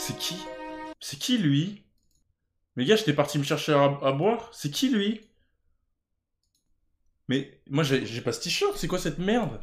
C'est qui C'est qui lui Mais gars, j'étais parti me chercher à, boire. C'est qui lui Mais moi, j'ai pas ce t-shirt. C'est quoi cette merde